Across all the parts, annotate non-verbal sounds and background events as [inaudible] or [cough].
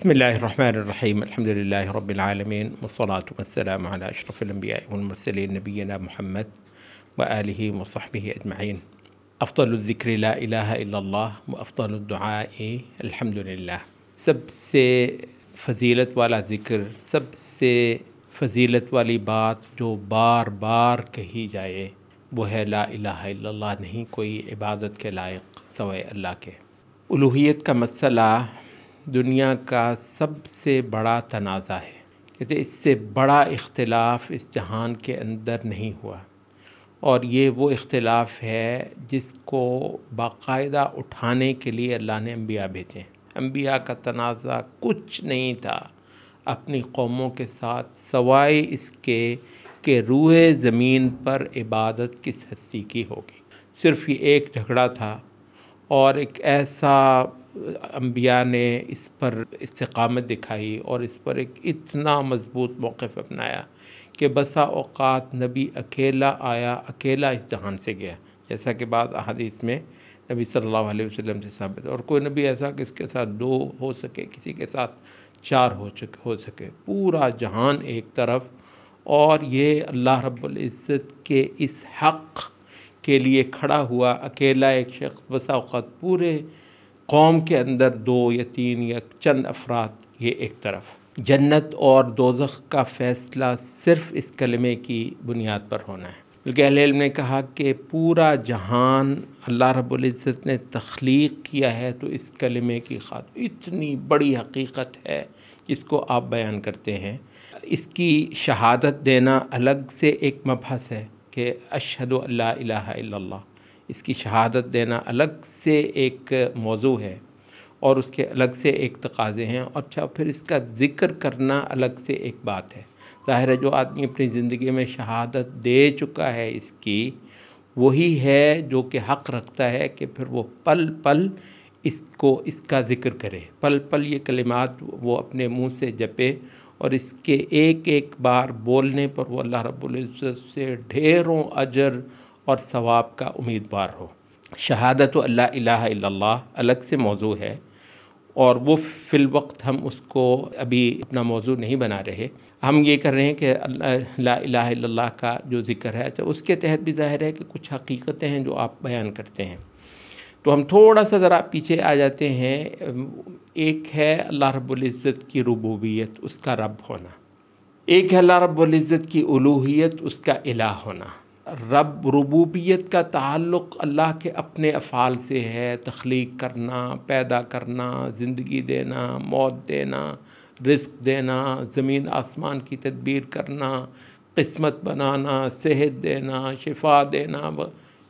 بسم الله الرحمن الرحيم الحمد لله رب العالمين والصلاة والسلام على أشرف الأنبياء والمرسلين نبينا محمد وآله وصحبه أجمعين أفضل الذكر لا إله إلا الله وأفضل الدعاء الحمد لله सबसे फजीलत वाला ज़िक्र सबसे فزيلة वाली बात جو بار बार कही जाए वो لا إله الا الله نہیں کوئی عبادت کے لائق سوائے اللہ کے الوحیت کا مسئلہ दुनिया का सबसे बड़ा तनाज़ा है कहते इससे बड़ा इख्तलाफ इस जहान के अंदर नहीं हुआ और ये वो इख्तलाफ है जिसको बाकायदा उठाने के लिए अल्लाह ने अम्बिया भेजे अम्बिया का तनाज़ा कुछ नहीं था अपनी कौमों के साथ सवाए इसके के रूए ज़मीन पर इबादत किस हस्ती की होगी सिर्फ ये एक झगड़ा था और एक ऐसा अम्बिया ने इस पर इस्तकामत दिखाई और इस पर एक इतना मज़बूत मौक़ अपनाया कि बसा औक़ात नबी अकेला आया अकेला इस जहान से गया जैसा कि बाद अहदीस में नबी सल्लल्लाहु अलैहि वसल्लम से साबित और कोई नबी ऐसा कि इसके साथ दो हो सके किसी के साथ चार हो चुके हो सके पूरा जहान एक तरफ और ये अल्लाह रब्बुल इज़्ज़त के इस हक़ के लिए खड़ा हुआ अकेला एक शख्स बसा अवत पूरे कौम के अंदर दो या तीन या चंद अफराद ये एक तरफ जन्नत और दोजख का फ़ैसला सिर्फ इस कलमे की बुनियाद पर होना है बल्कि अहल ने कहा कि पूरा जहान अल्लाह रब्ज़त ने तख्लीक किया है तो इस कलमे की खात इतनी बड़ी हकीकत है जिसको आप बयान करते हैं इसकी शहादत देना अलग से एक मबहस है कि अशहद अल्ला इसकी शहादत देना अलग से एक मौजू है और उसके अलग से एक तकाज़े हैं और अच्छा फिर इसका ज़िक्र करना अलग से एक बात है ज़ाहिर है जो आदमी अपनी ज़िंदगी में शहादत दे चुका है इसकी वही है जो कि हक़ रखता है कि फिर वो पल पल इसको इसका ज़िक्र करे पल पल ये कलिमात वो अपने मुंह से जपे और इसके एक एक बार बोलने पर वो अल्लाह रब्बुल इज़्ज़त से ढेरों अजर और सवाब का उम्मीदवार हो शहादत अल्लाह अलग से मौजू है और वो फिल वक्त हम उसको अभी अपना मौजू नहीं बना रहे हम ये कर रहे हैं कि ला का जो जिक्र है तो उसके तहत भी जाहिर है कि कुछ हकीकतें हैं जो आप बयान करते हैं तो हम थोड़ा सा ज़रा पीछे आ जाते हैं एक है अल्लाह रब्ज़त की रबूबियत उसका रब होना एक है अल्लाह रब्ज़त की उलूहियत उसका इलाह होना रब रबूबियत का ताल्लुक़ अल्लाह के अपने अफ़ाल से है तख्लीक करना पैदा करना ज़िंदगी देना मौत देना रिस्क देना ज़मीन आसमान की तदबीर करना किस्मत बनाना सेहत देना शिफा देना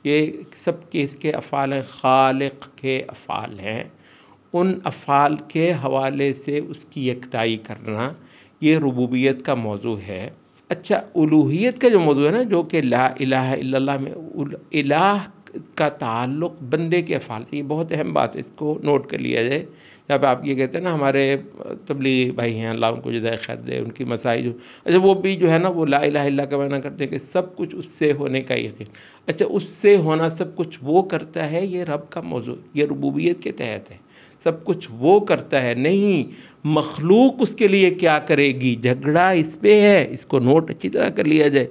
ये सब के इसके अफ़ाल हैं के अफ़ाल हैं उन अफ़ाल के हवाले से उसकी यकताई करना ये रबूबियत का मौजू है अच्छा उलूहियत का जो मौजू है ना जो कि ला इलाह इल्लल्लाह में इलाह का ताल्लुक बंदे के अफ़ाल से ये बहुत अहम बात है इसको नोट कर लिया जाए जब आप ये कहते हैं ना हमारे तबली भाई हैं अल्लाह उनको जदा खैर दे उनकी मसाई जो अच्छा वो भी जो है ना वो ला इला का माना करते हैं कि सब कुछ उससे होने का यकीन अच्छा उससे होना सब कुछ वो करता है ये रब का मौजू ये रबूबियत के तहत है सब कुछ वो करता है नहीं मखलूक उसके लिए क्या करेगी झगड़ा इस पर है इसको नोट अच्छी तरह कर लिया जाए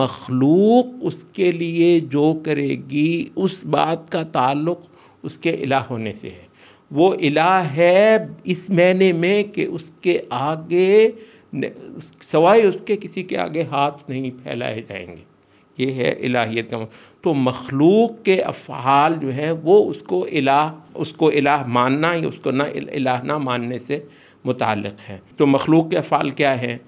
मखलूक उसके लिए जो करेगी उस बात का ताल्लुक उसके इला होने से है वो इला है इस महीने में कि उसके आगे सवाए उसके किसी के आगे हाथ नहीं फैलाए जाएंगे ये है इलाहियत का मतलब। तो मखलूक के अफहाल जो है वो उसको इलाह उसको इलाह मानना या उसको ना इलाह ना मानने से मुतक़ है तो मखलूक के अफ़ाल क्या हैं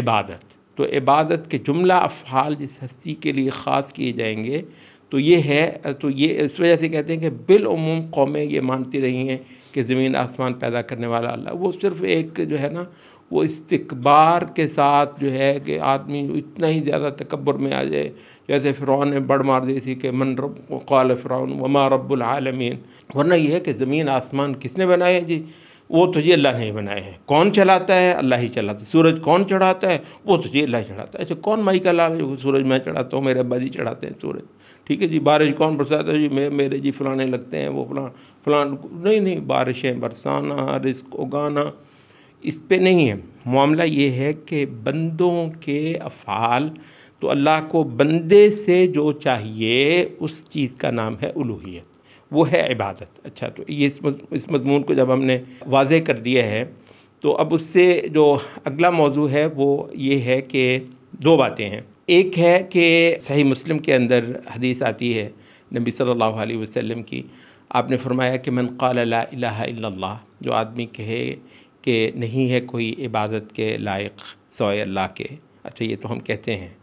इबादत तो इबादत के जुमला अफहाल जिस हस्ती के लिए ख़ास किए जाएंगे तो ये है तो ये इस वजह से कहते हैं कि बिलूम कौमें ये मानती रही हैं कि ज़मीन आसमान पैदा करने वाला अल्लाह वो सिर्फ़ एक जो है ना वो इस्तबार के साथ जो है कि आदमी इतना ही ज़्यादा तकबर में आ जाए जैसे फ़िरौन ने बड़ मार दी थी कि मन रब कौल फ़िरौन वमा रब्बुलआलमीन वरना यह है कि ज़मीन आसमान किसने बनाए हैं जी वो तुझे तो अल्लाह ने बनाए हैं कौन चलाता है अल्लाह ही चलाता है सूरज कौन चढ़ाता है वो तुझे तो अल्लाह चढ़ाता है अच्छा कौन माई का लाल सूरज मैं चढ़ाता हूँ मेरे अब्बा जी चढ़ाते हैं सूरज ठीक है जी बारिश कौन बरसाता है जी मेरे मेरे जी फलाने लगते हैं वो फलान फलान नहीं नहीं बारिशें बरसाना रिस्क उगाना इस पर नहीं है मामला ये है कि बंदों के अफ़ाल तो अल्लाह को बंदे से जो चाहिए उस चीज़ का नाम है उलूहियत वो है इबादत अच्छा तो ये इस मजमून को जब हमने वाज कर दिया है तो अब उससे जो अगला मौजू है वो ये है कि दो बातें हैं एक है कि सही मुस्लिम के अंदर हदीस आती है नबी सल्लल्लाहु अलैहि वसल्लम की आपने फरमाया कि मन क़ाल जो आदमी कहे कि नहीं है कोई इबादत के लायक सोए अल्लाह के अच्छा ये तो हम कहते हैं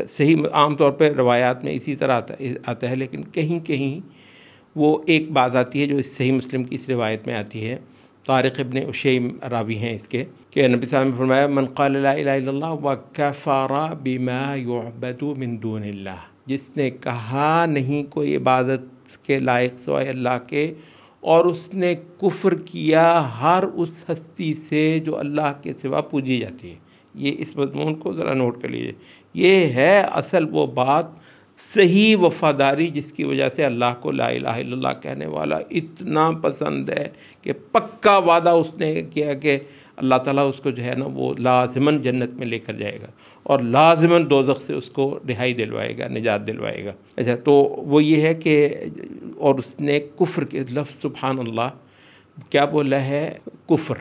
सही आमतौर पर रवायात में इसी तरह आता आता है लेकिन कहीं कहीं वो एक बात आती है जो इस सही मुस्लिम की इस रिवायत में आती है तारक़ इबन उशैम रावी हैं इसके कि नबी साहब ने फरमाया मन व जिसने कहा नहीं कोई इबादत के लायक सवाए अल्लाह के और उसने कुफ्र किया हर उस हस्ती से जो अल्लाह के सिवा पूजी जाती है ये इस मजमून को ज़रा नोट कर लीजिए ये है असल वो बात सही वफादारी जिसकी वजह से अल्लाह को ला इलाह कहने वाला इतना पसंद है कि पक्का वादा उसने किया कि अल्लाह ताला उसको जो है ना वो लाजमन जन्नत में लेकर जाएगा और लाजमन दोजख से उसको रिहाई दिलवाएगा निजात दिलवाएगा अच्छा तो वो ये है कि और उसने कुफ्र के लफ्ज़ सुबहान अल्लाह क्या बोला है कुफ्र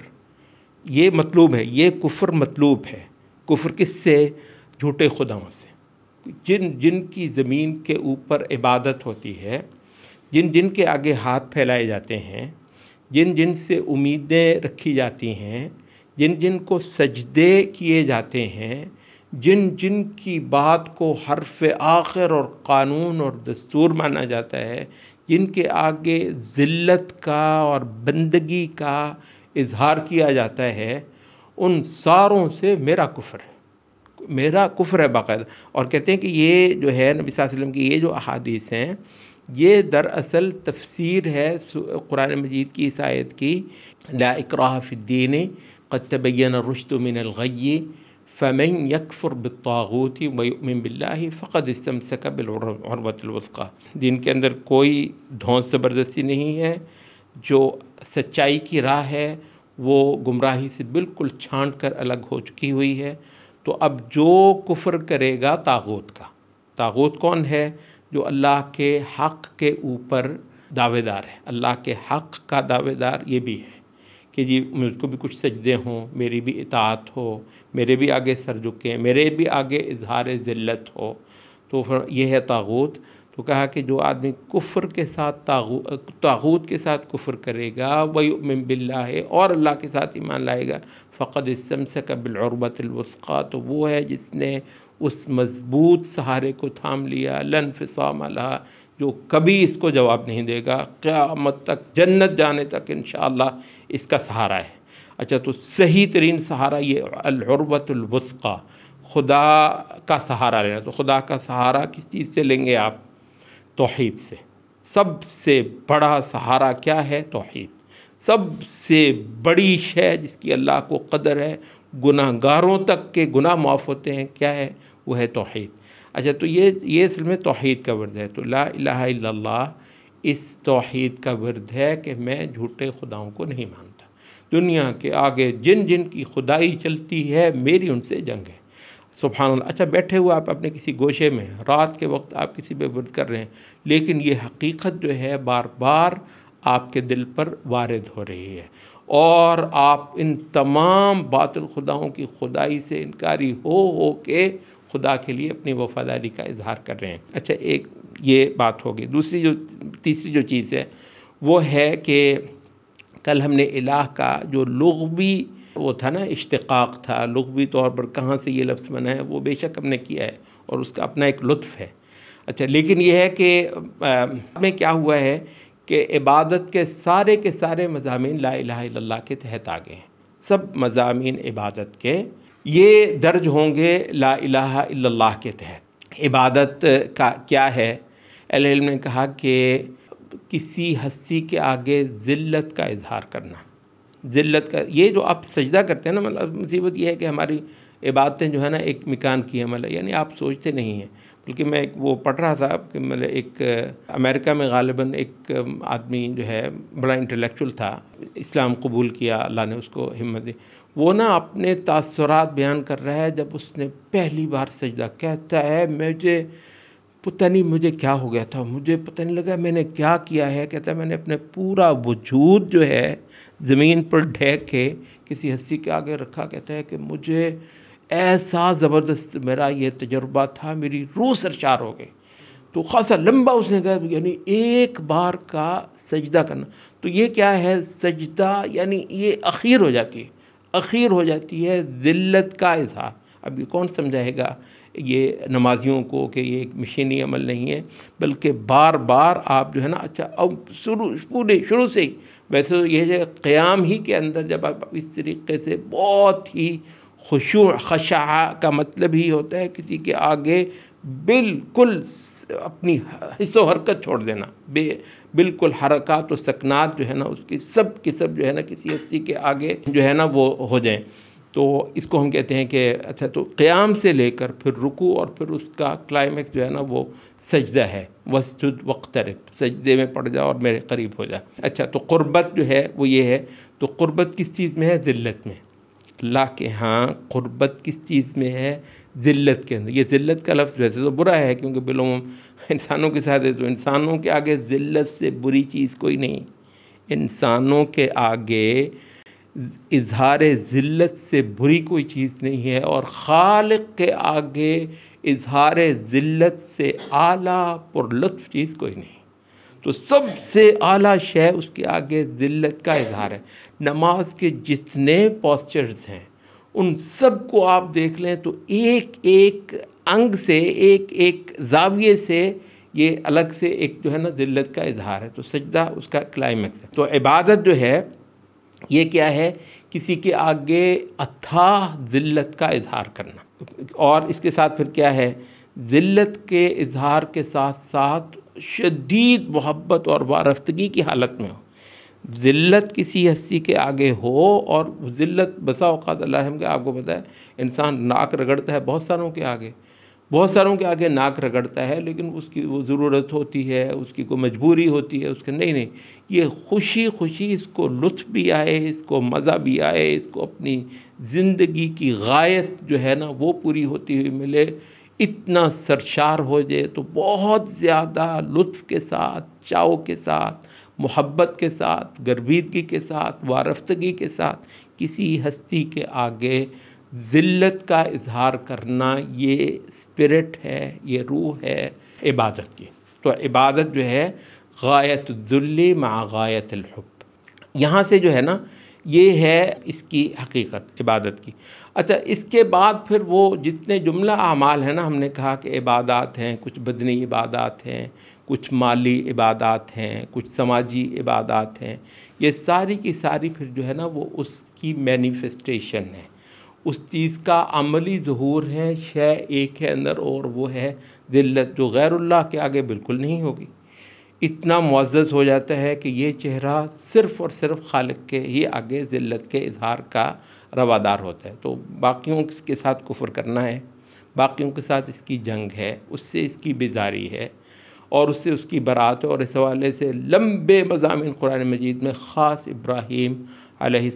ये मतलूब है ये कुफ्र मतलूब है कुफ्र किससे से झूठे खुदाओं से जिन जिन की ज़मीन के ऊपर इबादत होती है जिन जिन के आगे हाथ फैलाए जाते हैं जिन जिन से उम्मीदें रखी जाती हैं जिन जिन को सजदे किए जाते हैं जिन जिन की बात को हर्फ आखिर और क़ानून और दस्तूर माना जाता है जिनके आगे ज़िल्लत का और बंदगी का इजहार किया जाता है उन सारों से मेरा कुफर है मेरा कुफ्र है बाकायदा और कहते हैं कि ये जो है नबी वसल्लम की ये जो अहादीस हैं ये दरअसल तफसीर है कुरान मजीद की इस आयत की ला इकराफ़ीन कतबैन रुशतमिनगै फ़मन यकफ़ुर बतागूती वमिन बिल्ला फ़क़द इसम सका बिलवतलवस्का दिन के अंदर कोई ढोंस ज़बरदस्ती नहीं है जो सच्चाई की राह है वो गुमराही से बिल्कुल छांट कर अलग हो चुकी हुई है तो अब जो कुफर करेगा तागोत का तागोत कौन है जो अल्लाह के हक़ के ऊपर दावेदार है अल्लाह के हक़ का दावेदार ये भी है कि जी मुझको भी कुछ सजदे हों मेरी भी इतात हो मेरे भी आगे सर झुकें मेरे भी आगे इजहार ज़िल्लत हो तो फिर यह है तागूत तो कहा कि जो आदमी कुफ्र के साथ तागू तागूत के साथ कुफ्र करेगा वही बिल्ला है और अल्लाह के साथ ईमान लाएगा फ़क़द इसम कबिल अलवस्क़ा तो वो है जिसने उस मज़बूत सहारे को थाम लिया लन अला जो कभी इसको जवाब नहीं देगा क़्यामत तक जन्नत जाने तक इन इसका सहारा है अच्छा तो सही तरीन सहारा ये अलरबतुलवस्क़ा खुदा का सहारा लेना तो खुदा का सहारा किस चीज़ से लेंगे आप तोहद से सबसे बड़ा सहारा क्या है तोहद सबसे बड़ी शय जिसकी अल्लाह को कदर है गुनाहगारों तक के गुनाह माफ़ होते हैं क्या है वह है तोहद अच्छा तो ये ये असल में तोहद का वर्द है तो ला इस तोहद का वर्द है कि मैं झूठे खुदाओं को नहीं मानता दुनिया के आगे जिन जिन की खुदाई चलती है मेरी उनसे जंग है सुबहान अच्छा बैठे हुए आप अपने किसी गोशे में रात के वक्त आप किसी पे वर्द कर रहे हैं लेकिन ये हकीकत जो है बार बार आपके दिल पर वारद हो रही है और आप इन तमाम बातुल खुदाओं की खुदाई से इनकारी हो हो के खुदा के लिए अपनी वफादारी का इजहार कर रहे हैं अच्छा एक ये बात होगी दूसरी जो तीसरी जो चीज़ है वो है कि कल हमने इलाह का जो लुगवी वो था ना इश्तक़ाक़ था लुगवी तौर पर कहाँ से ये लफ्ज़ बना है वो बेशक हमने किया है और उसका अपना एक लुत्फ़ है अच्छा लेकिन यह है कि में क्या हुआ है कि इबादत के सारे के सारे मजामी ला इला के तहत आ गए हैं सब मजामी इबादत के ये दर्ज होंगे ला के तहत इबादत का क्या है एल ने कहा कि किसी हस्ती के आगे ज़िल्लत का इजहार करना ज़िल्लत का ये जो आप सजदा करते हैं ना मतलब मुसीबत ये है कि हमारी इबादतें जो है ना एक मिकान की है मतलब यानी आप सोचते नहीं हैं बल्कि मैं एक वो पढ़ रहा था कि मतलब एक अमेरिका में गालिबा एक आदमी जो है बड़ा इंटेलेक्चुअल था इस्लाम कबूल किया अल्लाह ने उसको हिम्मत दी वो ना अपने तासरात बयान कर रहा है जब उसने पहली बार सजदा कहता है मुझे पता नहीं मुझे क्या हो गया था मुझे पता नहीं लगा मैंने क्या किया है कहता है मैंने अपने पूरा वजूद जो है ज़मीन पर ढह के किसी हस्सी के आगे रखा कहता है कि मुझे ऐसा ज़बरदस्त मेरा ये तजर्बा था मेरी रूह सरचार हो गई तो खासा लंबा उसने कहा यानी एक बार का सजदा करना तो ये क्या है सजदा यानी ये अखीर हो जाती है अखीर हो जाती है ज़िल्लत का इजहार अब ये कौन समझाएगा ये नमाजियों को कि ये एक मशीनी अमल नहीं है बल्कि बार बार आप जो है ना अच्छा अब शुरू पूरे शुरू से ही वैसे तो यह क़्याम ही के अंदर जब आप इस तरीके से बहुत ही खुशु खशा का मतलब ही होता है किसी के आगे बिल्कुल अपनी हिस्सो हरकत छोड़ देना बे बिल्कुल हरकत और सकनात जो है ना उसकी सब के सब जो है ना किसी हस्ती के आगे जो है ना वो हो जाए तो इसको हम कहते हैं कि अच्छा तो क़्याम से लेकर फिर रुकू और फिर उसका क्लाइमेक्स जो है ना वो सजदा है वस्तुद वक्तरब सजदे में पड़ जा और मेरे करीब हो जा अच्छा तो क़ुरबत जो है वो ये है तो क़ुरबत किस चीज़ में है ज़िल्लत में अल्लाह के यहाँ क़ुरबत किस चीज़ में है ज़िल्लत के अंदर ये ज़िल्लत का लफ्ज़ वैसे तो बुरा है क्योंकि बिलोम इंसानों के साथ है तो इंसानों के आगे ज़िल्लत से बुरी चीज़ कोई नहीं इंसानों के आगे इजहार ज़िल्लत से बुरी कोई चीज़ नहीं है और खाल के आगे इजहार ज़िल्लत से आला पुरलुफ़ चीज़ कोई नहीं तो सबसे आला शह उसके आगे ज़िल्लत का इजहार है नमाज के जितने पॉस्चर्स हैं उन सब को आप देख लें तो एक एक अंग से एक एक जाविये से ये अलग से एक जो है ना ज़िल्लत का इजहार है तो सजदा उसका क्लाइमैक्स है तो इबादत जो है ये क्या है किसी के आगे अथाह ज़िल्लत का इजहार करना और इसके साथ फिर क्या है ज़िल्लत के इजहार के साथ साथ शदीद मोहब्बत और वारफ्तगी की हालत में हो ज़िल्लत किसी हस्सी के आगे हो और ज़िल्लत बसा अवत अल्लाह के आपको पता है इंसान नाक रगड़ता है बहुत सारों के आगे बहुत सारों के आगे नाक रगड़ता है लेकिन उसकी वो ज़रूरत होती है उसकी कोई मजबूरी होती है उसके नहीं नहीं ये खुशी खुशी इसको लुत्फ भी आए इसको मज़ा भी आए इसको अपनी ज़िंदगी की गायत जो है ना वो पूरी होती हुई मिले इतना सरशार हो जाए तो बहुत ज़्यादा लुत्फ के साथ चाव के साथ मोहब्बत के साथ गर्वीदगी के साथ वारफ्तगी के साथ किसी हस्ती के आगे ज़िल्लत का इजहार करना ये स्पिरिट है ये रूह है इबादत की तो इबादत जो है गायत दुल्ली माँ गायत यहाँ से जो है ना ये है इसकी हकीकत इबादत की अच्छा इसके बाद फिर वो जितने जुमला अमाल हैं ना हमने कहा कि इबादत हैं कुछ बदनी इबादत हैं कुछ माली इबादत हैं कुछ समाजी इबादत हैं ये सारी की सारी फिर जो है ना वो उसकी मैनिफेस्टेशन है उस चीज़ का अमली जहूर है शह एक है अंदर और वो है दिल्लत जो गैरुल्लाह के आगे बिल्कुल नहीं होगी इतना मुआज़ हो जाता है कि ये चेहरा सिर्फ़ और सिर्फ खालक के ही आगे ज़िल्त के इजहार का रवादार होता है तो बाकियों के साथ कुफर करना है बाकियों के साथ इसकी जंग है उससे इसकी बेजारी है और उससे उसकी बरात है और इस हवाले से लम्बे मजामी कुरान मजीद में ख़ास इब्राहीम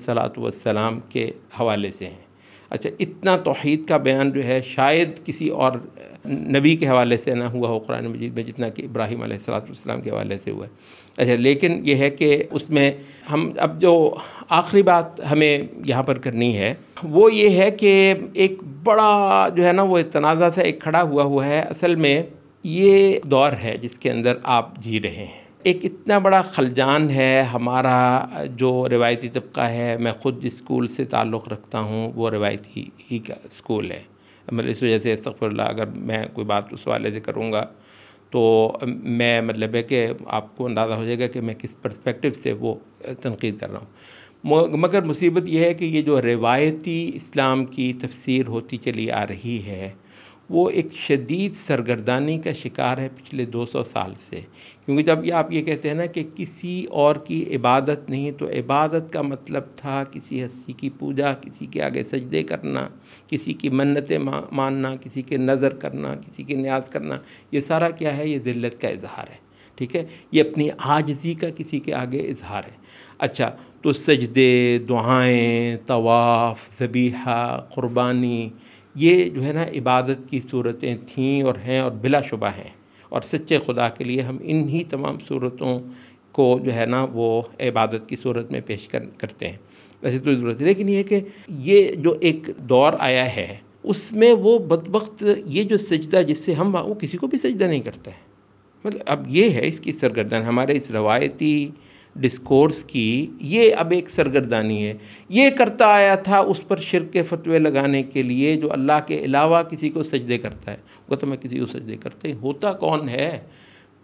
सलात वसलाम के हवाले से हैं अच्छा इतना तोहद का बयान जो है शायद किसी और नबी के हवाले से ना हुआ हो कुरान मजीद में जितना कि इब्राहिम सलाम के हवाले से हुआ है अच्छा लेकिन यह है कि उसमें हम अब जो आखिरी बात हमें यहाँ पर करनी है वो ये है कि एक बड़ा जो है ना वो तनाज़ा सा एक खड़ा हुआ हुआ है असल में ये दौर है जिसके अंदर आप जी रहे हैं एक इतना बड़ा खलजान है हमारा जो रिवायती तबका है मैं ख़ुद स्कूल से ताल्लुक़ रखता हूँ वो रिवायती ही का स्कूल है मतलब इस वजह से इस्तफ़रल्ला अगर मैं कोई बात उस वाले से करूँगा तो मैं मतलब है कि आपको अंदाज़ा हो जाएगा कि मैं किस परस्पेक्टिव से वो तनकीद कर रहा हूँ मगर मुसीबत यह है कि ये जो रिवायती इस्लाम की तफसीर होती चली आ रही है वो एक शदीद सरगर्दानी का शिकार है पिछले 200 साल से क्योंकि जब ये आप ये कहते हैं ना कि किसी और की इबादत नहीं तो इबादत का मतलब था किसी हस्सी की पूजा किसी के आगे सजदे करना किसी की मन्नतें मानना किसी के नज़र करना किसी के न्याज करना ये सारा क्या है ये ज़िल्लत का इजहार है ठीक है ये अपनी आजजी का किसी के आगे इजहार है अच्छा तो सजदे दुआएँ तवाफ़ जबीहा क़ुरबानी ये जो है ना इबादत की सूरतें थीं और हैं और बिलाशुबा हैं और सच्चे खुदा के लिए हम इन्हीं तमाम सूरतों को जो है ना वो इबादत की सूरत में पेश कर करते हैं वैसे तो ज़रूरत है लेकिन ये कि ये जो एक दौर आया है उसमें वो बदबخت ये जो सजदा जिससे हम वो किसी को भी सजदा नहीं करता है मतलब अब ये है इसकी सरगर्दन हमारे इस रवायती डिस्कोर्स की ये अब एक सरगर्दानी है ये करता आया था उस पर शिर के फतवे लगाने के लिए जो अल्लाह के अलावा किसी को सजदे करता है वो तो मैं किसी को सजदे करते होता कौन है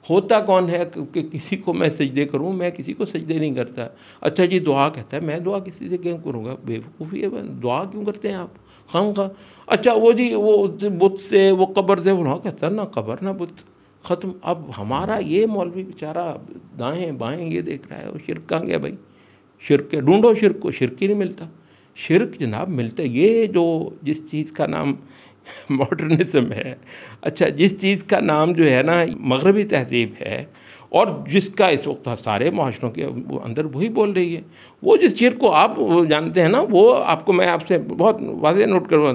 होता कौन है कि किसी को मैं सजदे करूं मैं किसी को सजदे नहीं करता अच्छा जी दुआ कहता है मैं दुआ किसी से क्यों करूँगा बेवकूफ़ी है दुआ क्यों करते हैं आप खाम खा अच्छा वो जी वो बुत से वो कब्र से वो कहता ना कबर ना बुत ख़त्म अब हमारा ये मौलवी बेचारा दाएं बाएं ये देख रहा है और शिरक कहाँ गया भाई शिरक के ढूंढो शिरक को शिरक ही नहीं मिलता शिरक जनाब मिलते ये जो जिस चीज़ का नाम [laughs] मॉडर्निज्म है अच्छा जिस चीज़ का नाम जो है ना मगरबी तहजीब है और जिसका इस वक्त सारे माशरों के अंदर वही बोल रही है वो जिस चीज़ को आप जानते हैं ना वो आपको मैं आपसे बहुत वाजे नोट करवा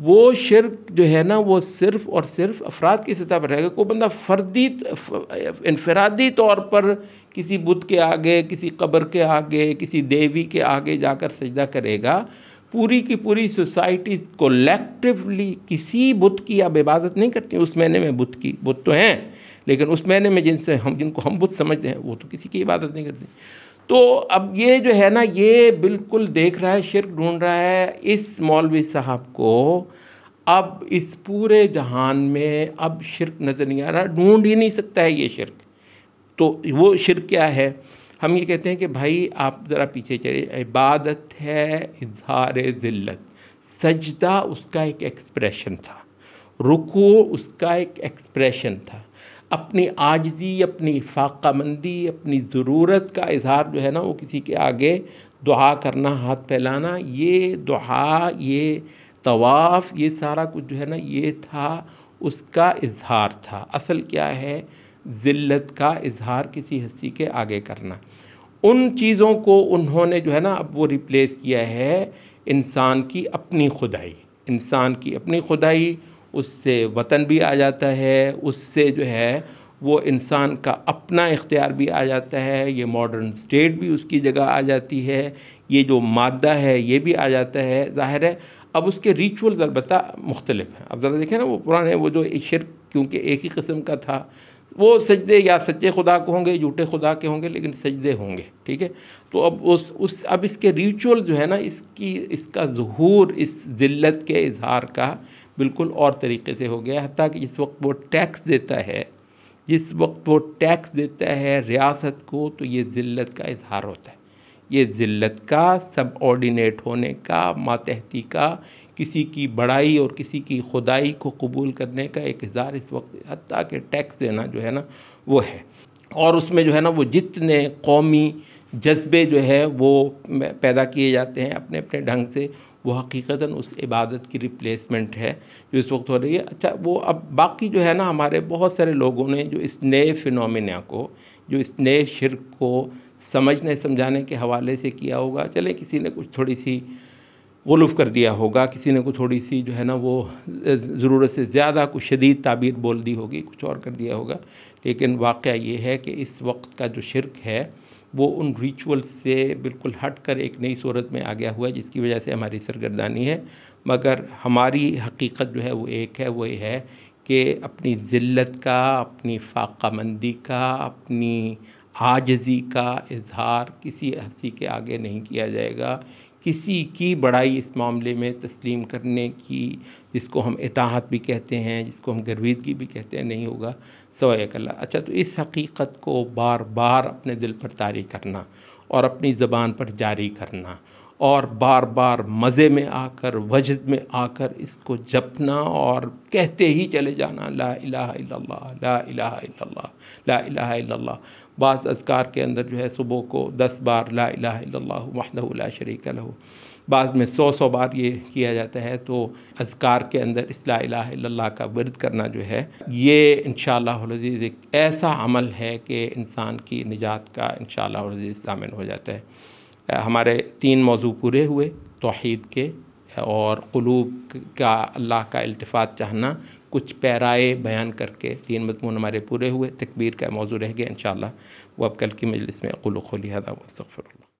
वो शिरक जो है ना वो सिर्फ़ और सिर्फ अफराद की सतह पर रहेगा कोई बंदा फर्दी इनफरादी तौर पर किसी बुत के आगे किसी कब्र के आगे किसी देवी के आगे जाकर सजदा करेगा पूरी की पूरी सोसाइटी कोलेक्टिवली किसी बुत की आप इबादत नहीं करती उस महीने में बुत की बुत तो हैं लेकिन उस महीने में जिनसे हम जिनको हम बुत समझते हैं वो तो किसी की इबादत नहीं करते तो अब ये जो है ना ये बिल्कुल देख रहा है शिरक ढूंढ रहा है इस मौलवी साहब को अब इस पूरे जहान में अब शिरक नज़र नहीं आ रहा ढूंढ ही नहीं सकता है ये शिरक तो वो शिरक क्या है हम ये कहते हैं कि भाई आप ज़रा पीछे चले इबादत है इजहार ज़िल्लत सजदा उसका एक एक्सप्रेशन था रुकू उसका एक एक्सप्रेशन था अपनी आजजी अपनी फाकामंदी अपनी ज़रूरत का इजहार जो है ना वो किसी के आगे दुआ करना हाथ फैलाना ये दुआ ये तवाफ़ ये सारा कुछ जो है ना ये था उसका इजहार था असल क्या है ज़िल्लत का इजहार किसी हस्ती के आगे करना उन चीज़ों को उन्होंने जो है ना अब वो रिप्लेस किया है इंसान की अपनी खुदाई इंसान की अपनी खुदाई उससे वतन भी आ जाता है उससे जो है वो इंसान का अपना इख्तियार भी आ जाता है ये मॉडर्न स्टेट भी उसकी जगह आ जाती है ये जो मादा है ये भी आ जाता है ज़ाहिर है अब उसके रिचुअल अलबत् मुख्तलिफ हैं अब ज़रा देखें ना वो पुराने वो जो शिर क्योंकि एक ही कस्म का था वो सजदे या सच्चे खुदा के होंगे झूठे खुदा के होंगे लेकिन सजदे होंगे ठीक है तो अब उस उस अब इसके रिचुअल जो है ना इसकी इसका जहूर इस ज़िल्लत के इजहार का बिल्कुल और तरीके से हो गया हती कि जिस वक्त वो टैक्स देता है जिस वक्त वो टैक्स देता है रियासत को तो ये ज़िल्लत का इजहार होता है ये ज़िल्त का सब ऑर्डिनेट होने का मातहती का किसी की बड़ाई और किसी की खुदाई को कबूल करने का एक इजहार इस वक्त हती कि टैक्स देना जो है ना वो है और उसमें जो है ना वो जितने कौमी जज्बे जो है वो पैदा किए जाते हैं अपने अपने ढंग से वो हकीकता उस इबादत की रिप्लेसमेंट है जो इस वक्त हो रही है अच्छा वो अब बाकी जो है ना हमारे बहुत सारे लोगों ने जो इस नए फिनोमिना को जो इस नए शिरक को समझने समझाने के हवाले से किया होगा चले किसी ने कुछ थोड़ी सी गुल्फ़ कर दिया होगा किसी ने कुछ थोड़ी सी जो है ना वो ज़रूरत से ज़्यादा कुछ शदीद ताबीर बोल दी होगी कुछ और कर दिया होगा लेकिन वाक़ ये है कि इस वक्त का जो शिरक है वो उन रिचुअल से बिल्कुल हट कर एक नई सूरत में आ गया हुआ है जिसकी वजह से हमारी सरगर्दानी है मगर हमारी हकीकत जो है वो एक है वो ये है कि अपनी ज़िल्त का अपनी फाकामंदी का अपनी आजजी का इजहार किसी हंसी के आगे नहीं किया जाएगा किसी की बड़ाई इस मामले में तस्लीम करने की जिसको हम इताहत भी कहते हैं जिसको हम गर्वीदगी भी कहते हैं नहीं होगा सवाक अच्छा तो इस हकीकत को बार बार अपने दिल पर तारी करना और अपनी ज़बान पर जारी करना और बार बार मज़े में आकर वजद में आकर इसको जपना और कहते ही चले जाना ला इलाहा इल्लल्लाह ला इलाहा इल्लल्लाह ला इलाहा इल्लल्लाह बास अजकार के अंदर जो है सुबह को दस बार ला इलाहा इल्लल्लाह वहदहु ला शरीक लहू बाद में सौ सौ बार ये किया जाता है तो अजकार के अंदर इस ला का वर्द करना जो है ये इन एक ऐसा अमल है कि इंसान की निजात का इन शाजीज़ शामिल हो जाता है हमारे तीन मौजू पूरे हुए तोहद के और क़लूब का अल्लाह का अल्तफ़ात चाहना कुछ पैराए बयान करके तीन मजमून हमारे पूरे हुए तकबीर का मौजू रह गया इन वह अब कल की मजलिस में अकुल खोली हदा वफ़र